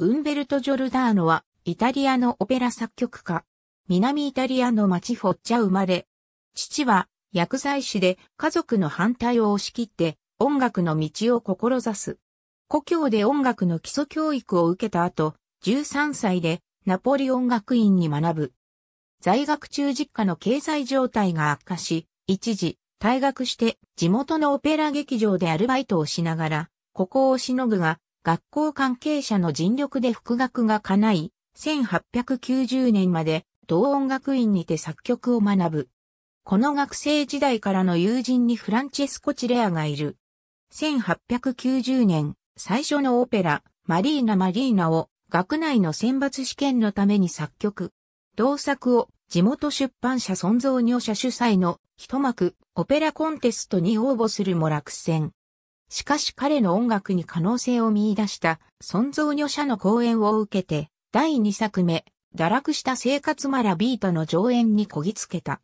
ウンベルト・ジョルダーノは、イタリアのオペラ作曲家。南イタリアの町フォッチャ生まれ。父は、薬剤師で家族の反対を押し切って音楽の道を志す。故郷で音楽の基礎教育を受けた後、13歳でナポリ音楽院に学ぶ。在学中実家の経済状態が悪化し、一時退学して地元のオペラ劇場でアルバイトをしながら、ここをしのぐが学校関係者の尽力で復学が叶い、1890年まで同音楽院にて作曲を学ぶ。この学生時代からの友人にフランチェスコ・チレアがいる。1890年、最初のオペラ、マリーナ・マリーナを学内の選抜試験のために作曲。同作を地元出版社存蔵入社主催の一幕オペラコンテストに応募するも落選。しかし彼の音楽に可能性を見出した尊造女者の講演を受けて、第2作目、堕落した生活マラビートの上演にこぎつけた。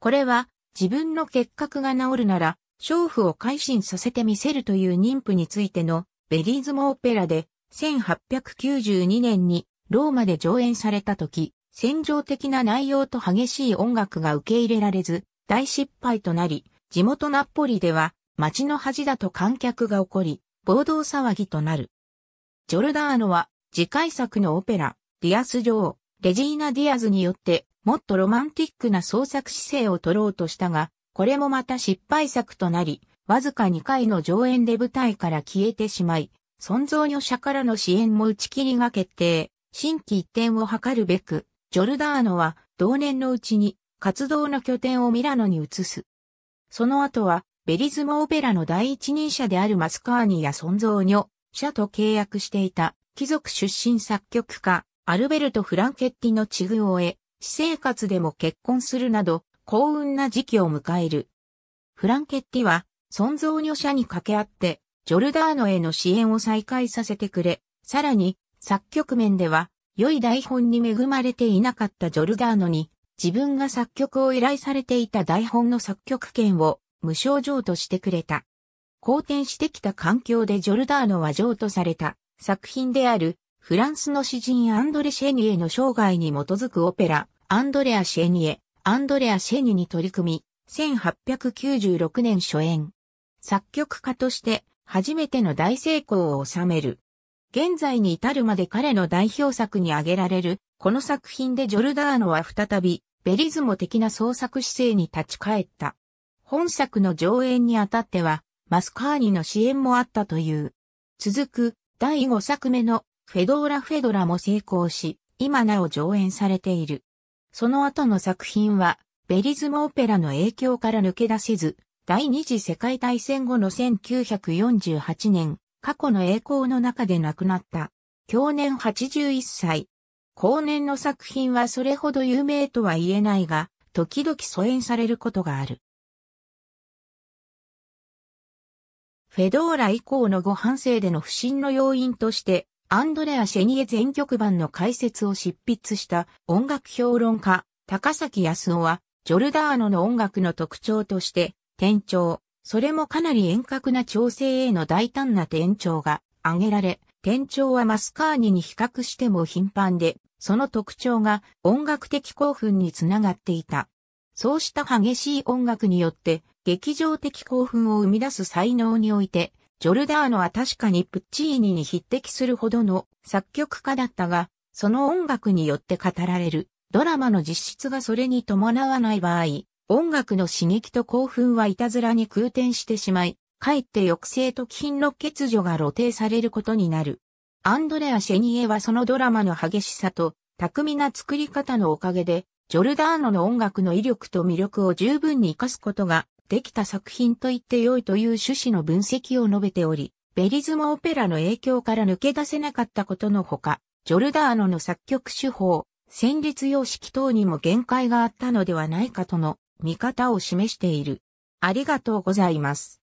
これは、自分の結核が治るなら、娼婦を改心させてみせるという妊婦についてのベリーズモオペラで、1892年にローマで上演された時、戦場的な内容と激しい音楽が受け入れられず、大失敗となり、地元ナッポリでは街の恥だと観客が怒り、暴動騒ぎとなる。ジョルダーノは次回作のオペラ、ディアス女王、レジーナ・ディアズによってもっとロマンティックな創作姿勢を取ろうとしたが、これもまた失敗作となり、わずか2回の上演で舞台から消えてしまい、尊蔵女者からの支援も打ち切りが決定、新規一点を図るべく、ジョルダーノは同年のうちに活動の拠点をミラノに移す。その後はベリズムオペラの第一人者であるマスカーニや存造女、社と契約していた貴族出身作曲家、アルベルト・フランケッティの地遇を得、私生活でも結婚するなど、幸運な時期を迎える。フランケッティは、存造女社に掛け合って、ジョルダーノへの支援を再開させてくれ、さらに、作曲面では、良い台本に恵まれていなかったジョルダーノに、自分が作曲を依頼されていた台本の作曲権を無症状としてくれた。好転してきた環境でジョルダーノは譲渡された作品であるフランスの詩人アンドレ・シェニエの生涯に基づくオペラアンドレア・シェニエ、アンドレア・シェニに取り組み1896年初演。作曲家として初めての大成功を収める。現在に至るまで彼の代表作に挙げられる、この作品でジョルダーノは再び、ベリズモ的な創作姿勢に立ち返った。本作の上演にあたっては、マスカーニの支援もあったという。続く、第5作目の、フェドーラ・フェドラも成功し、今なお上演されている。その後の作品は、ベリズムオペラの影響から抜け出せず、第二次世界大戦後の1948年、過去の栄光の中で亡くなった。去年81歳。後年の作品はそれほど有名とは言えないが、時々疎遠されることがある。フェドーラ以降のご反省での不審の要因として、アンドレア・シェニエ全曲版の解説を執筆した音楽評論家、高崎康夫は、ジョルダーノの音楽の特徴として、転調、それもかなり遠隔な調整への大胆な転調が挙げられ、転調はマスカーニに比較しても頻繁で、その特徴が音楽的興奮につながっていた。そうした激しい音楽によって、劇場的興奮を生み出す才能において、ジョルダーノは確かにプッチーニに匹敵するほどの作曲家だったが、その音楽によって語られるドラマの実質がそれに伴わない場合、音楽の刺激と興奮はいたずらに空転してしまい、かえって抑制と気品の欠如が露呈されることになる。アンドレア・シェニエはそのドラマの激しさと巧みな作り方のおかげでジョルダーノの音楽の威力と魅力を十分に活かすことができた作品と言って良いという趣旨の分析を述べており、ベリズムオペラの影響から抜け出せなかったことのほか、ジョルダーノの作曲手法、旋律様式等にも限界があったのではないかとの見方を示している。ありがとうございます。